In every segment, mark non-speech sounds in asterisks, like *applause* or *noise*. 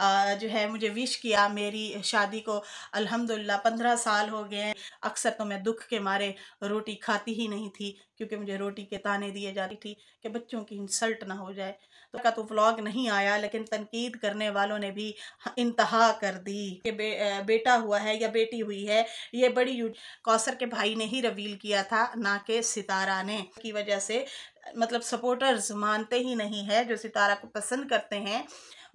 जो है मुझे विश किया मेरी शादी को अल्हम्दुलिल्लाह पंद्रह साल हो गए हैं अक्सर तो मैं दुख के मारे रोटी खाती ही नहीं थी क्योंकि मुझे रोटी के ताने दिए जाती थी कि बच्चों की इंसल्ट ना हो जाए तो का तो व्लॉग नहीं आया लेकिन तनकीद करने वालों ने भी इंतहा कर दी कि बे, बेटा हुआ है या बेटी हुई है ये बड़ी कौसर के भाई ने ही रवील किया था ना कि सितारा ने की वजह से मतलब सपोर्टर्स मानते ही नहीं है जो सितारा को पसंद करते हैं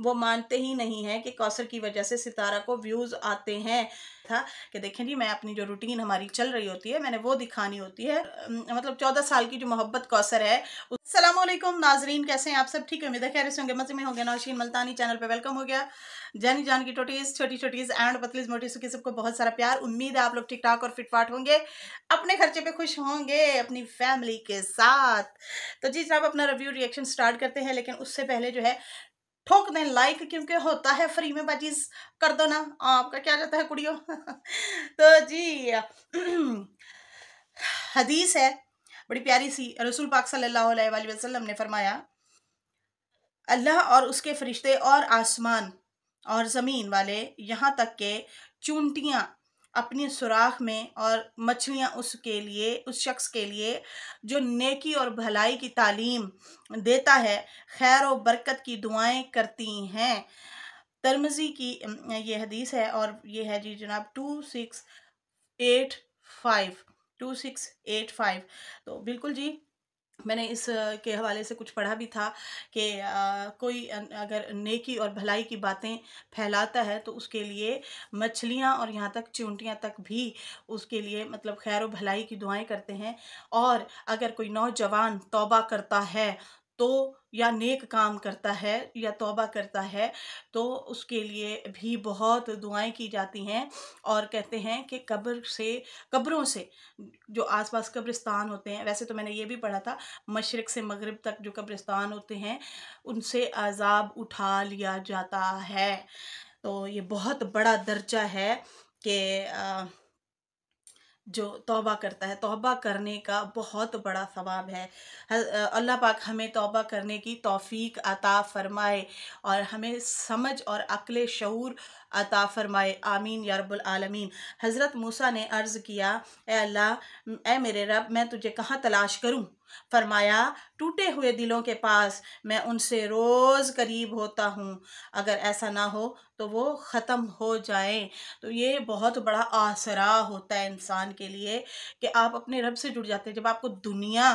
वो मानते ही नहीं है कि कौसर की वजह से सितारा को व्यूज़ आते हैं था कि देखें जी मैं अपनी जो रूटीन हमारी चल रही होती है मैंने वो दिखानी होती है मतलब चौदह साल की जो मोहब्बत कौसर है असलम नाजरीन कैसे हैं आप सब ठीक है उम्मीद खैर से होंगे मजे में होंगे नौशीन मल्तानी चैनल पे वेलकम हो गया जानी जान की टोटीज़ छोटी छोटीज़ एंड पतलीज मोटीज की सबको बहुत सारा प्यार उम्मीद है आप लोग ठीक ठाक और फिटफाट होंगे अपने खर्चे पे खुश होंगे अपनी फैमिली के साथ तो जी जनाब अपना रिव्यू रिएक्शन स्टार्ट करते हैं लेकिन उससे पहले जो है ठोक दें लाइक क्योंकि होता है फ्री में बाजी कर दो ना आपका क्या जाता है कुड़ियों *laughs* तो जी *clears throat* हदीस है बड़ी प्यारी सी रसूल पाक सल्लल्लाहु अलैहि वसल्लम ने फरमाया अल्लाह और उसके फरिश्ते और आसमान और ज़मीन वाले यहाँ तक के चूंटियाँ अपनी सुराख में और मछलियाँ उसके लिए उस शख्स के लिए जो नेकी और भलाई की तालीम देता है खैर व बरकत की दुआएं करती हैं तरमजी की ये हदीस है और ये है जी जनाब two six eight five two six eight five तो बिल्कुल जी मैंने इस के हवाले से कुछ पढ़ा भी था कि कोई अगर नेकी और भलाई की बातें फैलाता है तो उसके लिए मछलियाँ और यहाँ तक चिंटियाँ तक भी उसके लिए मतलब खैर भलाई की दुआएं करते हैं और अगर कोई नौजवान तौबा करता है तो या नेक काम करता है या तौबा करता है तो उसके लिए भी बहुत दुआएं की जाती हैं और कहते हैं कि कब्र से कब्रों से जो आसपास कब्रिस्तान होते हैं वैसे तो मैंने ये भी पढ़ा था मशरक़ से मगरब तक जो कब्रिस्तान होते हैं उनसे अजाब उठा लिया जाता है तो ये बहुत बड़ा दर्जा है कि जो तौबा करता है तौबा करने का बहुत बड़ा सवाब है अल्लाह पाक हमें तौबा करने की तौफीक अता फ़रमाए और हमें समझ और अक्ल शूर अता फ़रमाए आमीन या रब्बुल आलमीन हज़रत मूसा ने अर्ज़ किया ए अल्लाह ए मेरे रब मैं तुझे कहाँ तलाश करूँ फरमाया टूटे हुए दिलों के पास मैं उनसे रोज़ करीब होता हूँ अगर ऐसा ना हो तो वो ख़त्म हो जाए तो ये बहुत बड़ा आसरा होता है इंसान के लिए कि आप अपने रब से जुड़ जाते हैं जब आपको दुनिया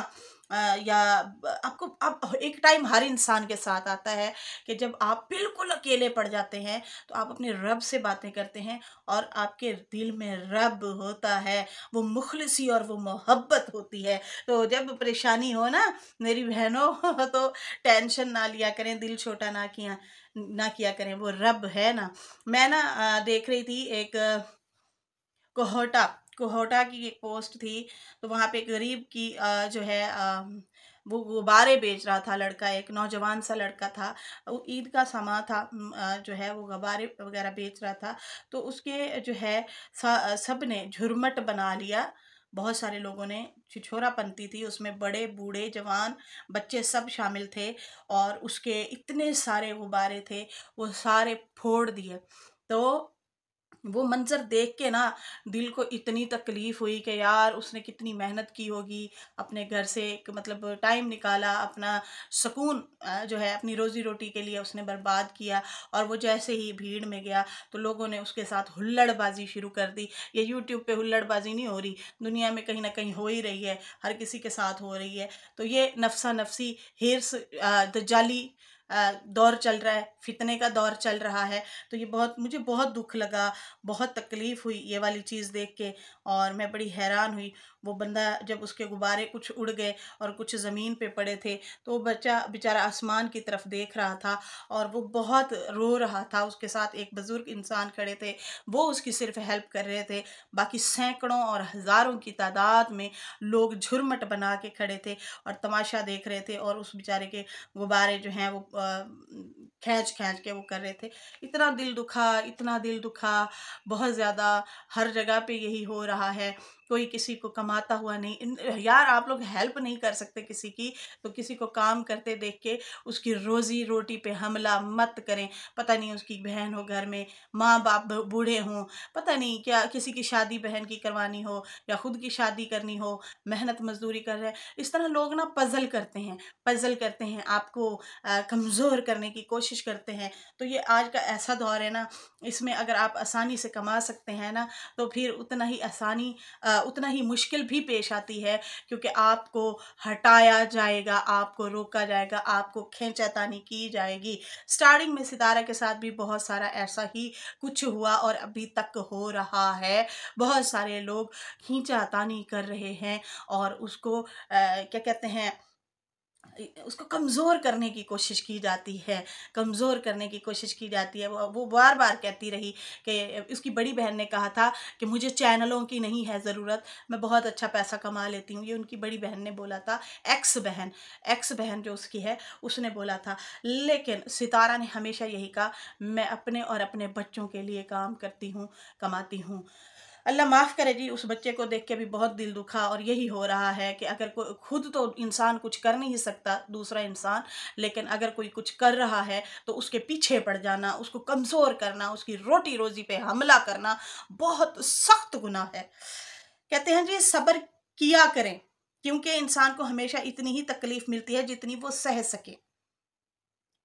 या आपको आप एक टाइम हर इंसान के साथ आता है कि जब आप बिल्कुल अकेले पड़ जाते हैं तो आप अपने रब से बातें करते हैं और आपके दिल में रब होता है वो मुखलसी और वो मोहब्बत होती है तो जब परेशानी हो ना मेरी बहनों *laughs* तो टेंशन ना लिया करें दिल छोटा ना किया ना किया करें वो रब है ना मैं ना देख रही थी एक कोहटा कोहटा की एक पोस्ट थी तो वहाँ पे गरीब की जो है वो गुब्बारे बेच रहा था लड़का एक नौजवान सा लड़का था वो ईद का समा था जो है वो गुब्बारे वगैरह बेच रहा था तो उसके जो है सब ने झुरमट बना लिया बहुत सारे लोगों ने छिछोरापंती थी उसमें बड़े बूढ़े जवान बच्चे सब शामिल थे और उसके इतने सारे गुब्बारे थे वो सारे फोड़ दिए तो वो मंज़र देख के ना दिल को इतनी तकलीफ़ हुई कि यार उसने कितनी मेहनत की होगी अपने घर से एक मतलब टाइम निकाला अपना सुकून जो है अपनी रोज़ी रोटी के लिए उसने बर्बाद किया और वो जैसे ही भीड़ में गया तो लोगों ने उसके साथ हुल्लड़बाजी शुरू कर दी ये यूट्यूब पे हुल्लड़बाजी नहीं हो रही दुनिया में कहीं ना कहीं हो ही रही है हर किसी के साथ हो रही है तो ये नफसा नफसी हिरस जाली दौर चल रहा है फितने का दौर चल रहा है तो ये बहुत मुझे बहुत दुख लगा बहुत तकलीफ़ हुई ये वाली चीज़ देख के और मैं बड़ी हैरान हुई वो बंदा जब उसके गुब्बारे कुछ उड़ गए और कुछ ज़मीन पे पड़े थे तो वो बच्चा बेचारा आसमान की तरफ देख रहा था और वो बहुत रो रहा था उसके साथ एक बुज़ुर्ग इंसान खड़े थे वो उसकी सिर्फ हेल्प कर रहे थे बाकी सैकड़ों और हज़ारों की तादाद में लोग झुरमट बना के खड़े थे और तमाशा देख रहे थे और उस बेचारे के गुब्बारे जो हैं वो खींच खींच के वो कर रहे थे इतना दिल दुखा इतना दिल दुखा बहुत ज़्यादा हर जगह पे यही हो रहा है कोई किसी को कमाता हुआ नहीं यार आप लोग हेल्प नहीं कर सकते किसी की तो किसी को काम करते देख के उसकी रोज़ी रोटी पे हमला मत करें पता नहीं उसकी बहन हो घर में माँ बाप बूढ़े हों पता नहीं क्या किसी की शादी बहन की करवानी हो या ख़ुद की शादी करनी हो मेहनत मजदूरी कर रहे हैं इस तरह लोग ना पज़ल करते हैं पज़ल करते हैं आपको आ, कम कमज़ोर करने की कोशिश करते हैं तो ये आज का ऐसा दौर है ना इसमें अगर आप आसानी से कमा सकते हैं ना तो फिर उतना ही आसानी उतना ही मुश्किल भी पेश आती है क्योंकि आपको हटाया जाएगा आपको रोका जाएगा आपको खेचातानी की जाएगी स्टार्टिंग में सितारा के साथ भी बहुत सारा ऐसा ही कुछ हुआ और अभी तक हो रहा है बहुत सारे लोग खींचातानी कर रहे हैं और उसको आ, क्या कहते हैं उसको कमज़ोर करने की कोशिश की जाती है कमज़ोर करने की कोशिश की जाती है वो वो बार बार कहती रही कि उसकी बड़ी बहन ने कहा था कि मुझे चैनलों की नहीं है ज़रूरत मैं बहुत अच्छा पैसा कमा लेती हूँ ये उनकी बड़ी बहन ने बोला था एक्स बहन एक्स बहन जो उसकी है उसने बोला था लेकिन सितारा ने हमेशा यही कहा मैं अपने और अपने बच्चों के लिए काम करती हूँ कमाती हूँ अल्लाह माफ़ करे जी उस बच्चे को देख के भी बहुत दिल दुखा और यही हो रहा है कि अगर कोई खुद तो इंसान कुछ कर नहीं सकता दूसरा इंसान लेकिन अगर कोई कुछ कर रहा है तो उसके पीछे पड़ जाना उसको कमज़ोर करना उसकी रोटी रोज़ी पे हमला करना बहुत सख्त गुना है कहते हैं जी सब्र किया करें क्योंकि इंसान को हमेशा इतनी ही तकलीफ़ मिलती है जितनी वो सह सके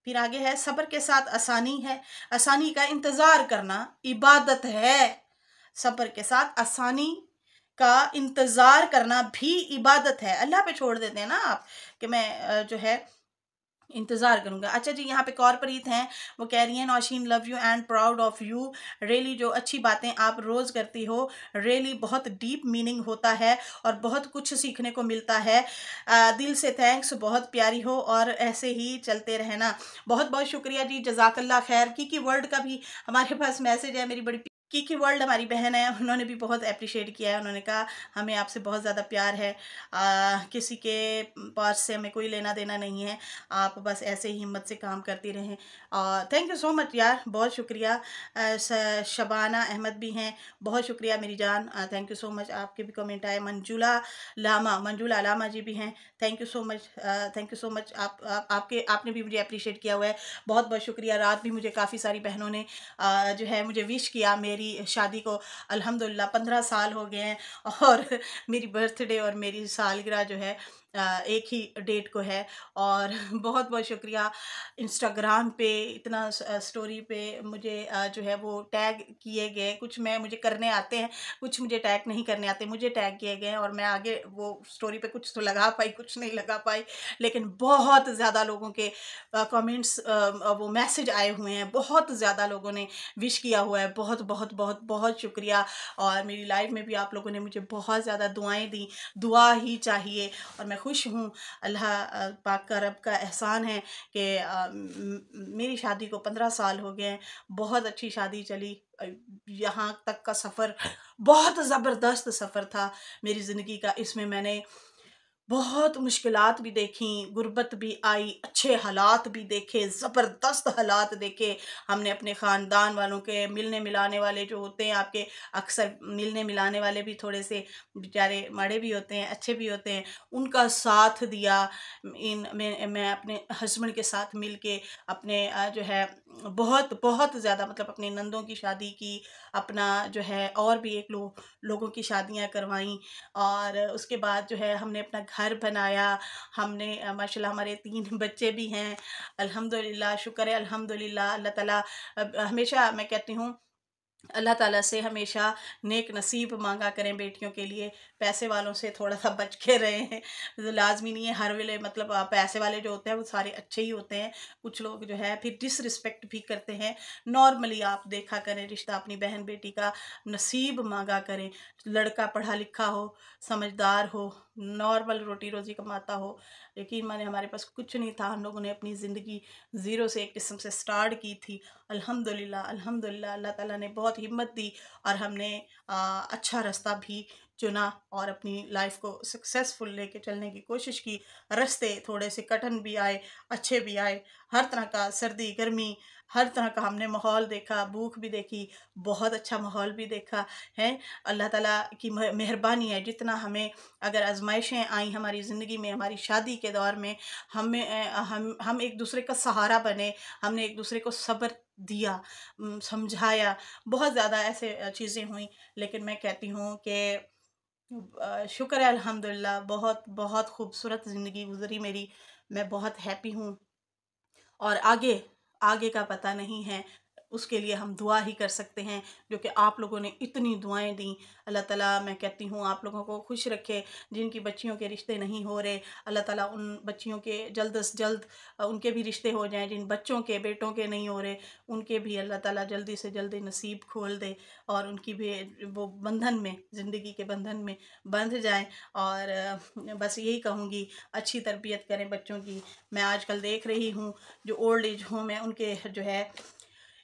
फिर आगे है सब्र के साथ आसानी है आसानी का इंतज़ार करना इबादत है सब्र के साथ आसानी का इंतज़ार करना भी इबादत है अल्लाह पे छोड़ देते हैं ना आप कि मैं जो है इंतज़ार करूँगा अच्छा जी यहाँ पे कॉरपरीत हैं वो कह रही हैं Nausheen love you and proud of you really जो अच्छी बातें आप रोज़ करती हो रियली बहुत डीप मीनिंग होता है और बहुत कुछ सीखने को मिलता है आ, दिल से थैंक्स बहुत प्यारी हो और ऐसे ही चलते रहना बहुत बहुत शुक्रिया जी जजाकल्ला खैर की, की वर्ल्ड का भी हमारे पास मैसेज है मेरी बड़ी की की वर्ल्ड हमारी बहन है उन्होंने भी बहुत अप्रिशिएट किया है उन्होंने कहा हमें आपसे बहुत ज़्यादा प्यार है आ, किसी के पास से हमें कोई लेना देना नहीं है आप बस ऐसे ही हिम्मत से काम करती रहें और थैंक यू सो मच यार बहुत शुक्रिया शबाना अहमद भी हैं बहुत शुक्रिया मेरी जान थैंक यू सो मच आपके भी कमेंट आए मंजूला लामा मंजूला लामा जी भी हैं thank you so much thank you so much आप, आपके आपने भी मुझे अप्रिशिएट किया हुआ है बहुत बहुत शुक्रिया रात भी मुझे काफ़ी सारी बहनों ने जो है मुझे विश किया मेरे मेरी शादी को अल्हम्दुलिल्लाह पंद्रह साल हो गए हैं और *laughs* मेरी बर्थडे और मेरी सालगिरह जो है एक ही डेट को है और *laughs* बहुत बहुत शुक्रिया इंस्टाग्राम पे इतना स्टोरी पे मुझे जो है वो टैग किए गए कुछ मैं मुझे करने आते हैं कुछ मुझे टैग नहीं करने आते मुझे टैग किए गए और मैं आगे वो स्टोरी पे कुछ तो लगा पाई कुछ नहीं लगा पाई लेकिन बहुत ज़्यादा लोगों के कमेंट्स वो मैसेज आए हुए हैं बहुत ज़्यादा लोगों ने विश किया हुआ है बहुत बहुत बहुत बहुत शुक्रिया और मेरी लाइफ में भी आप लोगों ने मुझे बहुत ज़्यादा दुआएँ दी दुआ ही चाहिए और मैं खुश हूँ अल्लाह पाक का रब का एहसान है कि मेरी शादी को पंद्रह साल हो गए हैं बहुत अच्छी शादी चली यहाँ तक का सफ़र हाँ। बहुत ज़बरदस्त सफ़र था मेरी ज़िंदगी का इसमें मैंने बहुत मुश्किल भी देखी गुर्बत भी आई अच्छे हालात भी देखे ज़बरदस्त हालात देखे हमने अपने ख़ानदान वालों के मिलने मिलाने वाले जो होते हैं आपके अक्सर मिलने मिलाने वाले भी थोड़े से बेचारे माड़े भी होते हैं अच्छे भी होते हैं उनका साथ दिया इन मैं मैं अपने हस्बैंड के साथ मिल के अपने जो है बहुत बहुत ज़्यादा मतलब अपने नंदों की शादी की अपना जो है और भी एक लो, लोगों की शादियाँ करवाई और उसके बाद जो है हमने अपना घर घर बनाया हमने माशाल्लाह हमारे तीन *laughs* बच्चे भी हैं अल्हम्दुलिल्लाह शुक्र है अल्हम्दुलिल्लाह अल्लाह ताला हमेशा मैं कहती हूँ अल्लाह ताला से हमेशा नेक नसीब मांगा करें बेटियों के लिए पैसे वालों से थोड़ा सा बच के रहें तो लाजमी नहीं है हर वेले मतलब पैसे वाले जो होते हैं वो सारे अच्छे ही होते हैं कुछ लोग जो है फिर डिसरिस्पेक्ट भी करते हैं नॉर्मली आप देखा करें रिश्ता अपनी बहन बेटी का नसीब मांगा करें लड़का पढ़ा लिखा हो समझदार हो नॉर्मल रोटी रोजी कमाता हो यकीन माने हमारे पास कुछ नहीं था हम लोगों ने अपनी ज़िंदगी ज़ीरो से एक किस्म से स्टार्ट की थी अल्हम्दुलिल्लाह अल्हम्दुलिल्लाह अल्लाह ताला ने बहुत हिम्मत दी और हमने आ, अच्छा रास्ता भी चुना और अपनी लाइफ को सक्सेसफुल लेके चलने की कोशिश की रास्ते थोड़े से कठिन भी आए अच्छे भी आए हर तरह का सर्दी गर्मी हर तरह का हमने माहौल देखा भूख भी देखी बहुत अच्छा माहौल भी देखा है अल्लाह ताला की मेहरबानी है जितना हमें अगर आजमाइशें आई हमारी ज़िंदगी में हमारी शादी के दौर में हमें हम हम एक दूसरे का सहारा बने हमने एक दूसरे को सब्र दिया समझाया बहुत ज़्यादा ऐसे चीज़ें हुई लेकिन मैं कहती हूँ कि शुक्र है अल्हम्दुलिल्लाह बहुत बहुत खूबसूरत ज़िंदगी गुजरी मेरी मैं बहुत हैप्पी हूँ और आगे आगे का पता नहीं है उसके लिए हम दुआ ही कर सकते हैं जो कि आप लोगों ने इतनी दुआएं दी अल्लाह ताला मैं कहती हूँ आप लोगों को खुश रखे जिनकी बच्चियों के रिश्ते नहीं हो रहे अल्लाह ताला उन बच्चियों के जल्द से जल्द उनके भी रिश्ते हो जाएं जिन बच्चों के बेटों के नहीं हो रहे उनके भी अल्लाह ताला जल्दी से जल्दी नसीब खोल दे और उनकी भी वो बंधन में ज़िंदगी के बंधन में बंध जाएँ और बस यही कहूँगी अच्छी तरबियत करें बच्चों की मैं आजकल देख रही हूँ जो ओल्ड एज होम है उनके जो है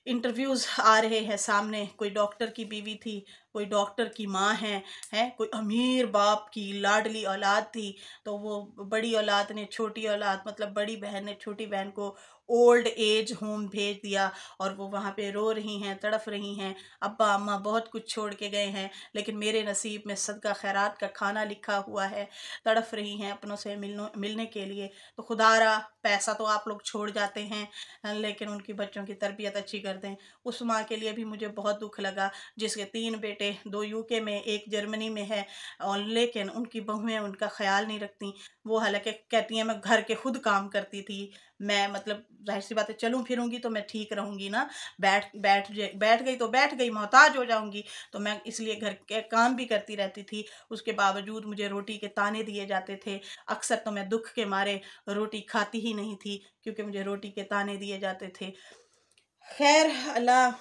इंटरव्यूज़ आ रहे हैं सामने कोई डॉक्टर की बीवी थी कोई डॉक्टर की माँ है है कोई अमीर बाप की लाडली औलाद थी तो वो बड़ी औलाद ने छोटी औलाद मतलब बड़ी बहन ने छोटी बहन को ओल्ड एज होम भेज दिया और वो वहाँ पे रो रही हैं तड़फ रही हैं अब्बा अम्मा बहुत कुछ छोड़ के गए हैं लेकिन मेरे नसीब में सदका खैरात का खाना लिखा हुआ है तड़फ रही हैं अपनों से मिलने मिलने के लिए तो खुदारा पैसा तो आप लोग छोड़ जाते हैं लेकिन उनकी बच्चों की तरबियत अच्छी कर दें उस माँ के लिए भी मुझे बहुत दुख लगा जिसके तीन बेटे बेटे दो यूके में एक जर्मनी में है और लेकिन उनकी बहुएं उनका ख्याल नहीं रखती वो हालांकि कहती हैं मैं घर के खुद काम करती थी मैं मतलब जाहिर सी बात है चलूँ फिरूँगी तो मैं ठीक रहूँगी ना बैठ बैठ बैठ गई तो बैठ गई मोहताज हो जाऊँगी तो मैं इसलिए घर के काम भी करती रहती थी उसके बावजूद मुझे रोटी के ताने दिए जाते थे अक्सर तो मैं दुख के मारे रोटी खाती ही नहीं थी क्योंकि मुझे रोटी के ताने दिए जाते थे खैर अल्लाह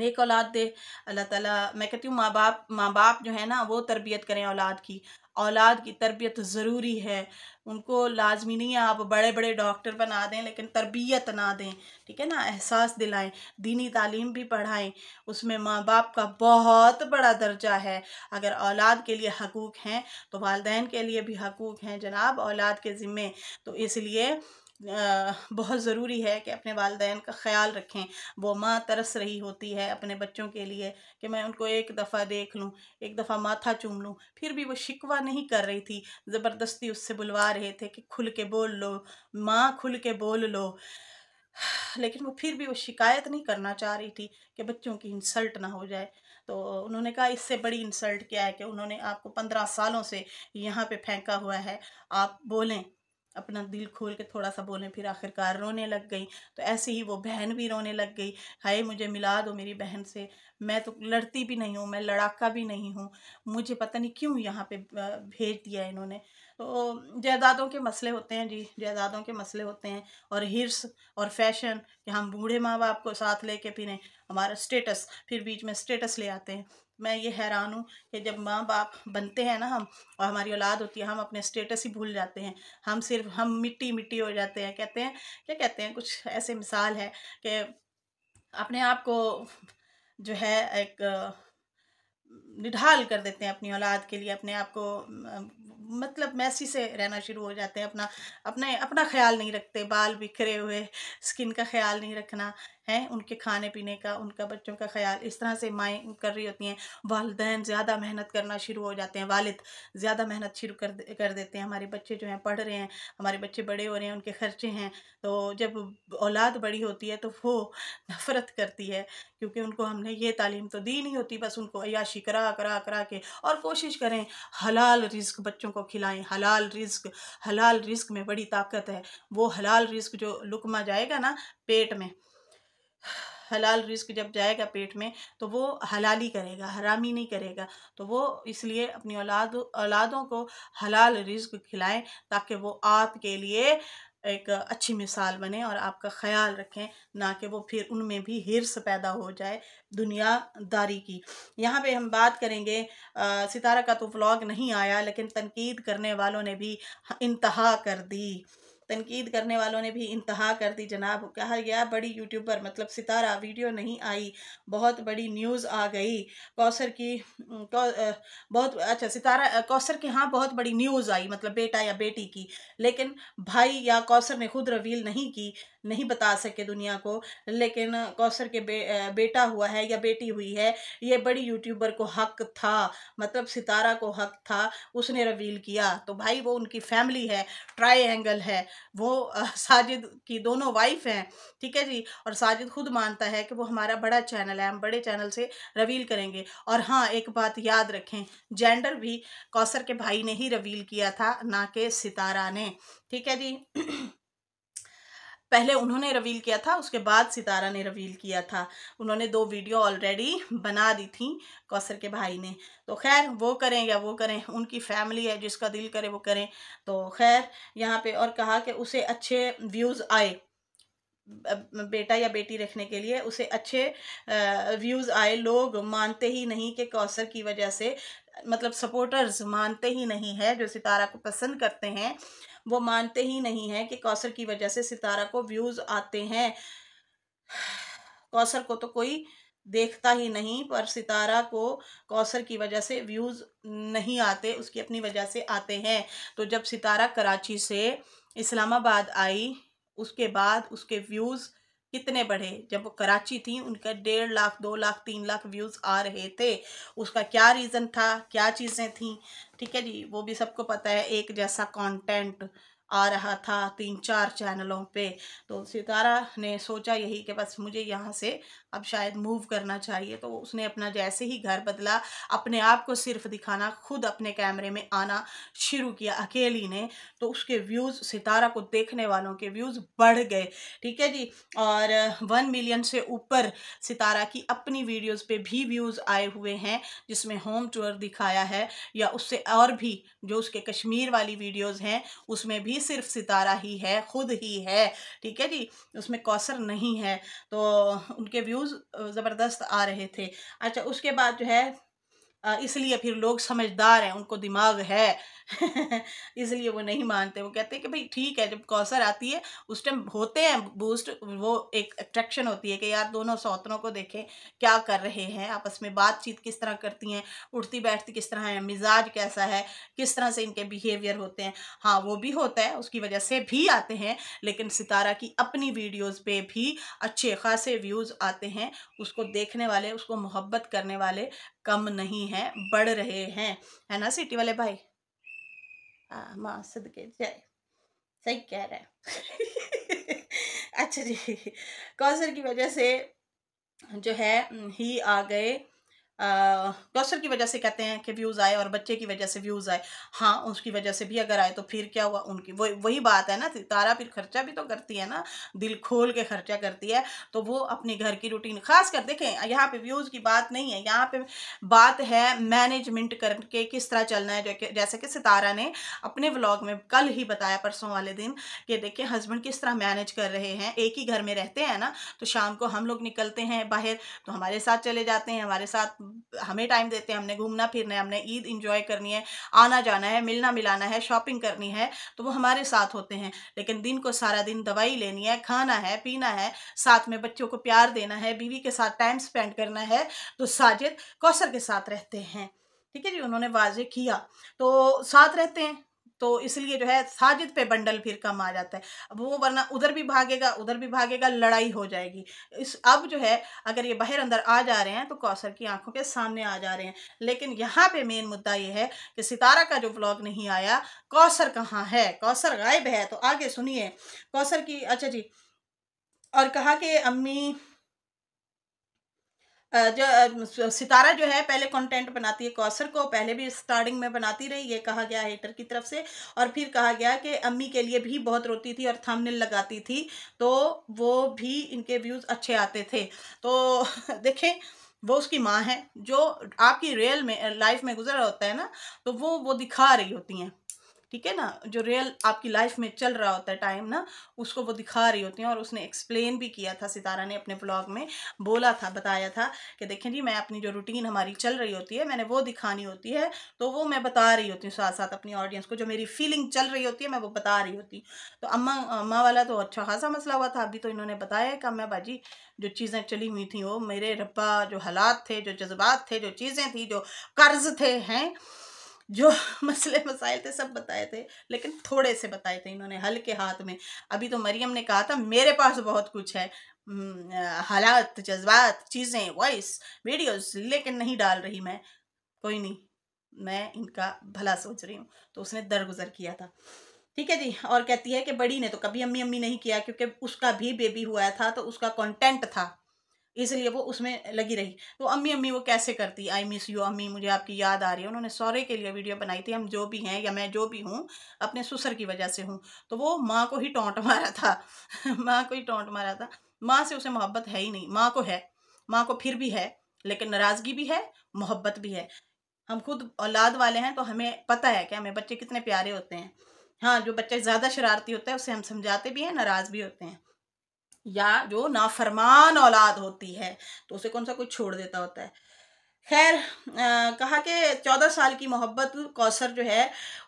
नेक औलाद दे अल्लाह ताला मैं कहती हूँ माँ बाप माँ बाप जो है ना वो तरबियत करें औलाद की औलाद की तरबियत ज़रूरी है उनको लाजमी नहीं है आप बड़े बड़े डॉक्टर बना दें लेकिन तरबियत ना दें ठीक है ना एहसास दिलाएं दीनी तालीम भी पढ़ाएं उसमें माँ बाप का बहुत बड़ा दर्जा है अगर औलाद के लिए हकूक़ हैं तो वालदे के लिए भी हकूक़ हैं जनाब औलाद के ज़िम्मे तो इसलिए बहुत ज़रूरी है कि अपने वालदेन का ख्याल रखें वो माँ तरस रही होती है अपने बच्चों के लिए कि मैं उनको एक दफ़ा देख लूँ एक दफ़ा माथा चूम लूँ फिर भी वो शिकवा नहीं कर रही थी ज़बरदस्ती उससे बुलवा रहे थे कि खुल के बोल लो माँ खुल के बोल लो लेकिन वो फिर भी वो शिकायत नहीं करना चाह रही थी कि बच्चों की इंसल्ट ना हो जाए तो उन्होंने कहा इससे बड़ी इंसल्ट क्या है कि उन्होंने आपको पंद्रह सालों से यहाँ पे फेंका हुआ है आप बोलें अपना दिल खोल के थोड़ा सा बोले फिर आखिरकार रोने लग गई तो ऐसे ही वो बहन भी रोने लग गई हाय मुझे मिला दो मेरी बहन से मैं तो लड़ती भी नहीं हूँ मैं लड़ाका भी नहीं हूँ मुझे पता नहीं क्यों यहाँ पे भेज दिया इन्होंने तो जायदादों के मसले होते हैं जी जायदादों के मसले होते हैं और हिर्स और फैशन कि हम बूढ़े माँ बाप को साथ लेके फिर हमारा स्टेटस फिर बीच में स्टेटस ले आते हैं मैं ये हैरान हूँ कि जब माँ बाप बनते हैं ना हम और हमारी औलाद होती है हम अपने स्टेटस ही भूल जाते हैं हम सिर्फ हम मिट्टी मिट्टी हो जाते हैं कहते हैं क्या कहते हैं कुछ ऐसे मिसाल है कि अपने आप को जो है एक निढाल कर देते हैं अपनी औलाद के लिए अपने आप को मतलब मैसी से रहना शुरू हो जाते हैं अपना अपने अपना ख्याल नहीं रखते बाल बिखरे हुए स्किन का ख्याल नहीं रखना है उनके खाने पीने का उनका बच्चों का ख्याल इस तरह से माएँ कर रही होती हैं वालदेन ज़्यादा मेहनत करना शुरू हो जाते हैं वालिद ज़्यादा मेहनत शुरू कर दे कर देते हैं हमारे बच्चे जो हैं पढ़ रहे हैं हमारे बच्चे बड़े हो रहे हैं उनके खर्चे हैं तो जब औलाद बड़ी होती है तो वो नफ़रत करती है क्योंकि उनको हमने ये तालीम तो दी नहीं होती बस उनको अयाशी करा करा करा के और कोशिश करें हलाल रिस्क बच्चों को को खिलाएं हलाल रिस्क हलाल रिस्क में बड़ी ताकत है वो हलाल रिस्क जो लुकमा जाएगा ना पेट में हलाल रिस्क जब जाएगा पेट में तो वो हलाली करेगा हरामी नहीं करेगा तो वो इसलिए अपनी औलाद औलादों को हलाल रिस्क खिलाएं ताकि वो आपके लिए एक अच्छी मिसाल बने और आपका ख्याल रखें ना कि वो फिर उनमें भी हिरस पैदा हो जाए दुनियादारी की यहाँ पे हम बात करेंगे आ, सितारा का तो व्लॉग नहीं आया लेकिन तनकीद करने वालों ने भी इंतहा कर दी तनकीद करने वालों ने भी इंतहा कर दी जनाब कहा यह बड़ी यूट्यूबर मतलब सितारा वीडियो नहीं आई बहुत बड़ी न्यूज़ आ गई कौसर की कौ, बहुत अच्छा सितारा कौसर के हाँ बहुत बड़ी न्यूज़ आई मतलब बेटा या बेटी की लेकिन भाई या कौसर ने खुद रवील नहीं की नहीं बता सके दुनिया को लेकिन कौसर के बे, बेटा हुआ है या बेटी हुई है ये बड़ी यूट्यूबर को हक था मतलब सितारा को हक था उसने रवील किया तो भाई वो उनकी फैमिली है ट्राई एंगल है वो *laughs* साजिद की दोनों वाइफ हैं ठीक है जी और साजिद खुद मानता है कि वो हमारा बड़ा चैनल है हम बड़े चैनल से रवील करेंगे और हाँ एक बात याद रखें जेंडर भी कौसर के भाई ने ही रवील किया था ना कि सितारा ने ठीक है जी *clears throat* पहले उन्होंने रिवील किया था उसके बाद सितारा ने रिवील किया था उन्होंने दो वीडियो ऑलरेडी बना दी थी कौसर के भाई ने तो खैर वो करें या वो करें उनकी फैमिली है जिसका दिल करे वो करें तो खैर यहाँ पे और कहा कि उसे अच्छे व्यूज़ आए बेटा या बेटी रखने के लिए उसे अच्छे व्यूज़ आए लोग मानते ही नहीं कि कौसर की वजह से मतलब सपोर्टर्स मानते ही नहीं है जो सितारा को पसंद करते हैं वो मानते ही नहीं हैं कि कौसर की वजह से सितारा को व्यूज़ आते हैं कौसर को तो कोई देखता ही नहीं पर सितारा को कौसर की वजह से व्यूज़ नहीं आते उसकी अपनी वजह से आते हैं तो जब सितारा कराची से इस्लामाबाद आई उसके बाद उसके व्यूज़ कितने बढ़े जब वो कराची थी उनका डेढ़ लाख दो लाख तीन लाख व्यूज़ आ रहे थे उसका क्या रीज़न था क्या चीज़ें थी ठीक है जी वो भी सबको पता है एक जैसा कंटेंट आ रहा था तीन चार चैनलों पे तो सितारा ने सोचा यही कि बस मुझे यहाँ से अब शायद मूव करना चाहिए तो उसने अपना जैसे ही घर बदला अपने आप को सिर्फ दिखाना खुद अपने कैमरे में आना शुरू किया अकेली ने तो उसके व्यूज़ सितारा को देखने वालों के व्यूज़ बढ़ गए ठीक है जी और वन मिलियन से ऊपर सितारा की अपनी वीडियोस पे भी व्यूज़ आए हुए हैं जिसमें होम टूर दिखाया है या उससे और भी जो उसके कश्मीर वाली वीडियोज़ हैं उसमें भी सिर्फ सितारा ही है खुद ही है ठीक है जी उसमें कौसर नहीं है तो उनके व्यूज व्यूज़ ज़बरदस्त आ रहे थे अच्छा उसके बाद जो है इसलिए फिर लोग समझदार हैं उनको दिमाग है *laughs* इसलिए वो नहीं मानते वो कहते हैं कि भाई ठीक है जब कौसर आती है उस टाइम होते हैं बूस्ट वो एक अट्रैक्शन होती है कि यार दोनों सौतनों को देखें क्या कर रहे हैं आपस में बातचीत किस तरह करती हैं उठती बैठती किस तरह है मिजाज कैसा है किस तरह से इनके बिहेवियर होते हैं हाँ वो भी होता है उसकी वजह से भी आते हैं लेकिन सितारा की अपनी वीडियोज़ पर भी अच्छे खासे व्यूज़ आते हैं उसको देखने वाले उसको मोहब्बत करने वाले कम नहीं हैं बढ़ रहे हैं है ना सिटी वाले भाई माँ सदके जाए सही कह रहा है अच्छा जी कौसर की वजह से जो है ही आ गए क्लस्टर की वजह से कहते हैं कि व्यूज़ आए और बच्चे की वजह से व्यूज़ आए हाँ उसकी वजह से भी अगर आए तो फिर क्या हुआ उनकी वो वही बात है ना तारा फिर खर्चा भी तो करती है ना दिल खोल के खर्चा करती है तो वो अपने घर की रूटीन खास कर देखें यहाँ पे व्यूज़ की बात नहीं है यहाँ पे बात है मैनेजमेंट करके किस तरह चलना है जैसे कि सितारा ने अपने ब्लॉग में कल ही बताया परसों वाले दिन कि देखिए हस्बैंड किस तरह मैनेज कर रहे हैं एक ही घर में रहते हैं ना तो शाम को हम लोग निकलते हैं बाहर तो हमारे साथ चले जाते हैं हमारे साथ हमें टाइम देते हैं हमने घूमना फिरना है हमने ईद इंजॉय करनी है आना जाना है मिलना मिलाना है शॉपिंग करनी है तो वो हमारे साथ होते हैं लेकिन दिन को सारा दिन दवाई लेनी है खाना है पीना है साथ में बच्चों को प्यार देना है बीवी के साथ टाइम स्पेंड करना है तो साजिद कौसर के साथ रहते हैं ठीक है जी उन्होंने वाजे किया तो साथ रहते हैं तो इसलिए जो है साजिद पे बंडल फिर कम आ जाता है अब वो वरना उधर भी भागेगा उधर भी भागेगा लड़ाई हो जाएगी इस अब जो है अगर ये बाहर अंदर आ जा रहे हैं तो कौसर की आंखों के सामने आ जा रहे हैं लेकिन यहाँ पे मेन मुद्दा ये है कि सितारा का जो ब्लॉग नहीं आया कौसर कहाँ है कौसर गायब है तो आगे सुनिए कौसर की अच्छा जी और कहा कि अम्मी जो सितारा जो है पहले कंटेंट बनाती है कौसर को पहले भी स्टार्टिंग में बनाती रही ये कहा गया हेटर की तरफ से और फिर कहा गया कि अम्मी के लिए भी बहुत रोती थी और थामने लगाती थी तो वो भी इनके व्यूज़ अच्छे आते थे तो *laughs* देखें वो उसकी माँ है जो आपकी रियल में लाइफ में गुजर होता है ना तो वो वो दिखा रही होती हैं ठीक है ना जो रियल आपकी लाइफ में चल रहा होता है टाइम ना उसको वो दिखा रही होती हैं और उसने एक्सप्लेन भी किया था सितारा ने अपने ब्लॉग में बोला था बताया था कि देखें जी मैं अपनी जो रूटीन हमारी चल रही होती है मैंने वो दिखानी होती है तो वो मैं बता रही होती हूँ साथ साथ अपनी ऑडियंस को जो मेरी फीलिंग चल रही होती है मैं वो बता रही होती तो अम्मा अम्मा वाला तो अच्छा खासा मसला हुआ था अभी तो इन्होंने बताया कि अम्मा बाजी जो चीज़ें चली हुई थी वो मेरे रब्बा जो हालात थे जो जज्बात थे जो चीज़ें थी जो कर्ज थे हैं जो *laughs* मसले मसाइल थे सब बताए थे लेकिन थोड़े से बताए थे इन्होंने हल्के हाथ में अभी तो मरियम ने कहा था मेरे पास बहुत कुछ है हम्म, हालात जज्बात चीज़ें वॉइस वीडियोस लेकिन नहीं डाल रही मैं कोई नहीं मैं इनका भला सोच रही हूँ तो उसने दरगुजर किया था ठीक है जी और कहती है कि बड़ी ने तो कभी अम्मी अम्मी नहीं किया क्योंकि उसका भी बेबी हुआ था तो उसका कंटेंट था इसलिए वो उसमें लगी रही तो अम्मी अम्मी वो कैसे करती आई मिस यू अम्मी मुझे आपकी याद आ रही है उन्होंने सौरे के लिए वीडियो बनाई थी हम जो भी हैं या मैं जो भी हूँ अपने सुसर की वजह से हूँ तो वो माँ को ही टोंट मारा था *laughs* माँ को ही टोंट मारा था माँ से उसे मोहब्बत है ही नहीं माँ को है माँ को फिर भी है लेकिन नाराज़गी भी है मोहब्बत भी है हम खुद औलाद वाले हैं तो हमें पता है कि हमें बच्चे कितने प्यारे होते हैं हाँ जो बच्चे ज़्यादा शरारती होते हैं उसे हम समझाते भी हैं नाराज़ भी होते हैं या जो नाफरमान औलाद होती है तो उसे कौन सा कुछ छोड़ देता होता है खैर कहा कि चौदह साल की मोहब्बत कौसर जो है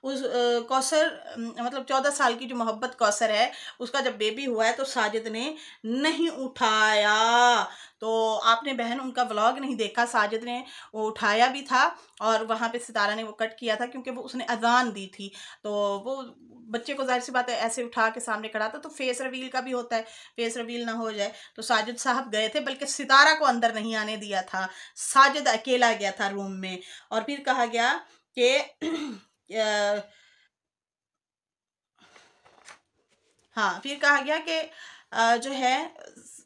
उस आ, कौसर मतलब चौदह साल की जो मोहब्बत कौसर है उसका जब बेबी हुआ है तो साजिद ने नहीं उठाया तो आपने बहन उनका व्लॉग नहीं देखा साजिद ने वो उठाया भी था और वहाँ पे सितारा ने वो कट किया था क्योंकि वो उसने अजान दी थी तो वो बच्चे को जाहिर सी बात है ऐसे उठा के सामने खड़ा था तो फेस रिवील का भी होता है फेस रिवील ना हो जाए तो साजिद साहब गए थे बल्कि सितारा को अंदर नहीं आने दिया था साजिद अकेला गया था रूम में और फिर कहा गया कि *clears throat* हाँ फिर कहा गया कि जो है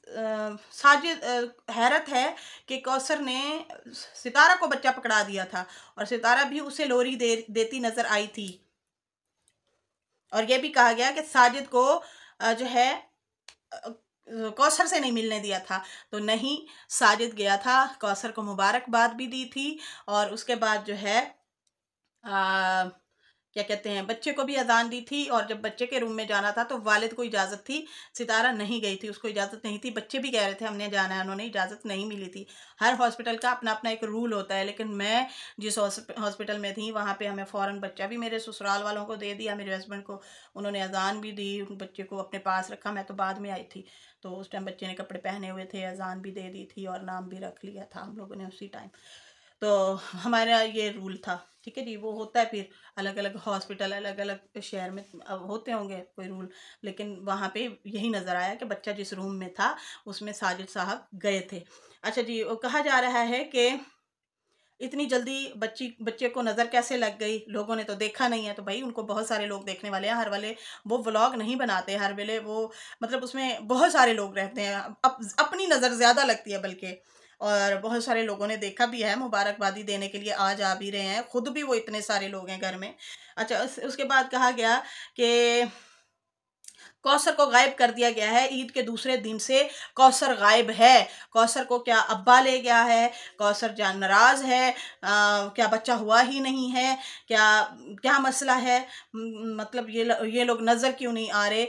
साजिद हैरत है कि कौसर ने सितारा को बच्चा पकड़ा दिया था और सितारा भी उसे लोरी दे देती नज़र आई थी और यह भी कहा गया कि साजिद को जो है कौसर से नहीं मिलने दिया था तो नहीं साजिद गया था कौसर को मुबारकबाद भी दी थी और उसके बाद जो है आ, क्या कहते हैं बच्चे को भी अजान दी थी और जब बच्चे के रूम में जाना था तो वालिद को इजाज़त थी सितारा नहीं गई थी उसको इजाज़त नहीं थी बच्चे भी कह रहे थे हमने जाना है उन्होंने इजाज़त नहीं मिली थी हर हॉस्पिटल का अपना अपना एक रूल होता है लेकिन मैं जिस हॉस्पिटल में थी वहाँ पर हमें फ़ौरन बच्चा भी मेरे ससुराल वालों को दे दिया मेरे हस्बैंड को उन्होंने अजान भी दी उन बच्चे को अपने पास रखा मैं तो बाद में आई थी तो उस टाइम बच्चे ने कपड़े पहने हुए थे अजान भी दे दी थी और नाम भी रख लिया था हम लोगों ने उसी टाइम तो हमारा ये रूल था ठीक है जी वो होता है फिर अलग अलग हॉस्पिटल अलग अलग शहर में होते होंगे कोई रूल लेकिन वहाँ पे यही नज़र आया कि बच्चा जिस रूम में था उसमें साजिद साहब गए थे अच्छा जी वो कहा जा रहा है कि इतनी जल्दी बच्ची बच्चे को नज़र कैसे लग गई लोगों ने तो देखा नहीं है तो भाई उनको बहुत सारे लोग देखने वाले हैं हर वाले वो व्लॉग नहीं बनाते हर वेले वो मतलब उसमें बहुत सारे लोग रहते हैं अप, अपनी नज़र ज़्यादा लगती है बल्कि और बहुत सारे लोगों ने देखा भी है मुबारकबादी देने के लिए आज आ भी रहे हैं ख़ुद भी वो इतने सारे लोग हैं घर में अच्छा उस, उसके बाद कहा गया कि कौसर को गायब कर दिया गया है ईद के दूसरे दिन से कौसर गायब है कौसर को क्या अब्बा ले गया है कौसर क्या नाराज है आ, क्या बच्चा हुआ ही नहीं है क्या क्या मसला है मतलब ये ये लोग नज़र क्यों नहीं आ रहे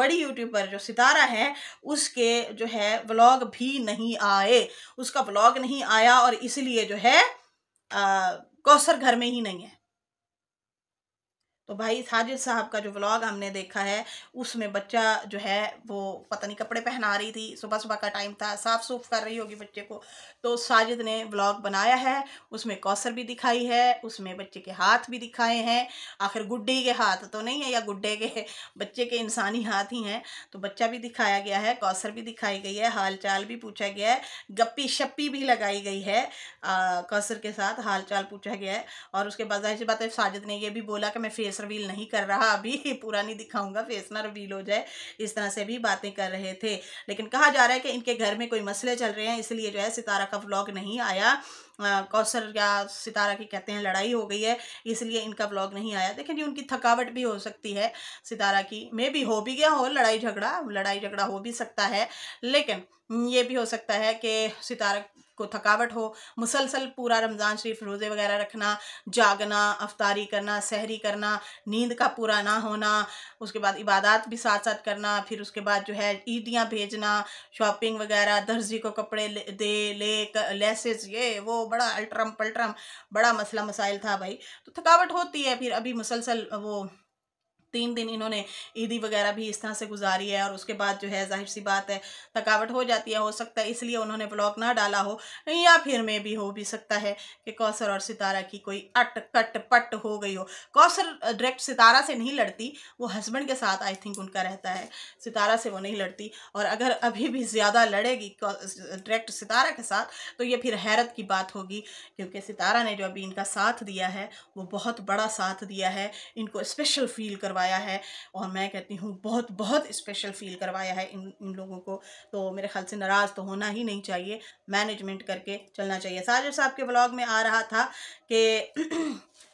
बड़ी यूट्यूबर जो सितारा है उसके जो है व्लॉग भी नहीं आए उसका व्लॉग नहीं आया और इसलिए जो है आ, कौसर घर में ही नहीं है तो भाई साजिद साहब का जो व्लॉग हमने देखा है उसमें बच्चा जो है वो पता नहीं कपड़े पहना रही थी सुबह सुबह का टाइम था साफ सूफ कर रही होगी बच्चे को तो साजिद ने व्लॉग बनाया है उसमें कौसर भी दिखाई है उसमें बच्चे के हाथ भी दिखाए हैं आखिर गुड्डी के हाथ तो नहीं है या गुड्डे के बच्चे के इंसानी हाथ ही हैं तो बच्चा भी दिखाया गया है कौसर भी दिखाई गई है हाल चाल भी पूछा गया है गप्पी शप्पी भी लगाई गई है कौसर के साथ हाल चाल पूछा गया है और उसके बाद जाहिर सी बात है साजिद ने यह भी बोला कि मैं फेस फेस रिवील नहीं कर रहा अभी *laughs* पूरा नहीं दिखाऊंगा फेस ना रिवील हो जाए इस तरह से भी बातें कर रहे थे लेकिन कहा जा रहा है कि इनके घर में कोई मसले चल रहे हैं इसलिए जो है सितारा का ब्लॉग नहीं आया कौसर या सितारा की कहते हैं लड़ाई हो गई है इसलिए इनका ब्लॉग नहीं आया देखें जी उनकी थकावट भी हो सकती है सितारा की मे भी हो भी गया हो लड़ाई झगड़ा लड़ाई झगड़ा हो भी सकता है लेकिन ये भी हो सकता है कि सितारा को थकावट हो मुसलसल पूरा रमज़ान शरीफ रोज़े वगैरह रखना जागना अफतारी करना सहरी करना नींद का पूरा ना होना उसके बाद इबादत भी साथ साथ करना फिर उसके बाद जो है ईदियाँ भेजना शॉपिंग वगैरह दर्जी को कपड़े ले, दे ले लेसेस ये वो बड़ा अल्ट्रम पल्ट्रम बड़ा मसला मसाइल था भाई तो थकावट होती है फिर अभी मुसलसल वो तीन दिन इन्होंने ईदी वगैरह भी इस तरह से गुजारी है और उसके बाद जो है जाहिर सी बात है थकावट हो जाती है हो सकता है इसलिए उन्होंने ब्लॉग ना डाला हो या फिर में भी हो भी सकता है कि कौसर और सितारा की कोई अट कट पट हो गई हो कौसर डायरेक्ट सितारा से नहीं लड़ती वो हस्बैंड के साथ आई थिंक उनका रहता है सितारा से वो नहीं लड़ती और अगर अभी भी ज़्यादा लड़ेगी डायरेक्ट सितारा के साथ तो ये फिर हैरत की बात होगी क्योंकि सितारा ने जो अभी इनका साथ दिया है वो बहुत बड़ा साथ दिया है इनको स्पेशल फील करवा करवाया है और मैं कहती हूँ बहुत बहुत स्पेशल फील करवाया है इन इन लोगों को तो मेरे ख्याल से नाराज़ तो होना ही नहीं चाहिए मैनेजमेंट करके चलना चाहिए साजिद साहब के ब्लॉग में आ रहा था कि *clears throat*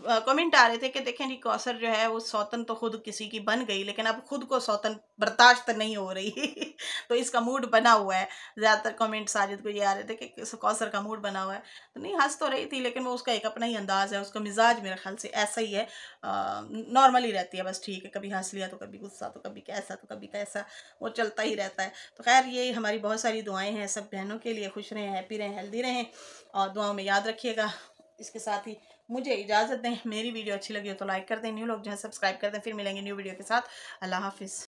कमेंट आ रहे थे कि देखें जी कौसर जो है वो सौतन तो खुद किसी की बन गई लेकिन अब खुद को सौतन बर्दाश्त नहीं हो रही *laughs* तो इसका मूड बना हुआ है ज़्यादातर कमेंट साजिद को ये आ रहे थे कि कौसर का मूड बना हुआ है तो नहीं हंस तो रही थी लेकिन वो उसका एक अपना ही अंदाज़ है उसका मिजाज मेरे ख्याल से ऐसा ही है नॉर्मल ही रहती है बस ठीक है कभी हंस लिया तो कभी गुस्सा तो कभी कैसा तो कभी कैसा वो चलता ही रहता है तो खैर ये हमारी बहुत सारी दुआएँ हैं सब बहनों के लिए खुश रहें हैप्पी रहें हेल्दी रहें और दुआओं में याद रखिएगा इसके साथ ही मुझे इजाज़त दें मेरी वीडियो अच्छी लगी हो तो लाइक कर दें न्यू लोग जो है सब्सक्राइब कर दें फिर मिलेंगे न्यू वीडियो के साथ अल्लाह हाफिज़